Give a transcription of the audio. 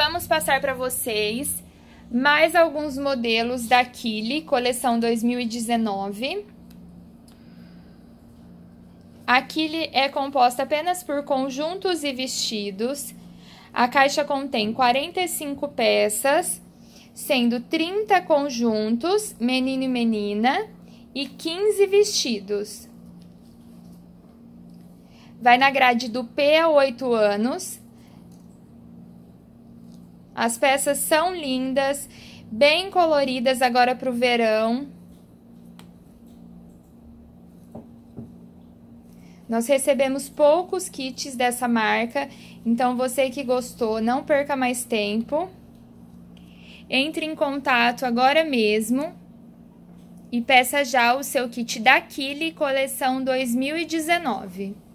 Vamos passar para vocês mais alguns modelos da Kili, coleção 2019. A Kili é composta apenas por conjuntos e vestidos. A caixa contém 45 peças, sendo 30 conjuntos, menino e menina, e 15 vestidos. Vai na grade do P a 8 anos, as peças são lindas, bem coloridas agora para o verão. Nós recebemos poucos kits dessa marca, então você que gostou, não perca mais tempo. Entre em contato agora mesmo e peça já o seu kit da Kili Coleção 2019.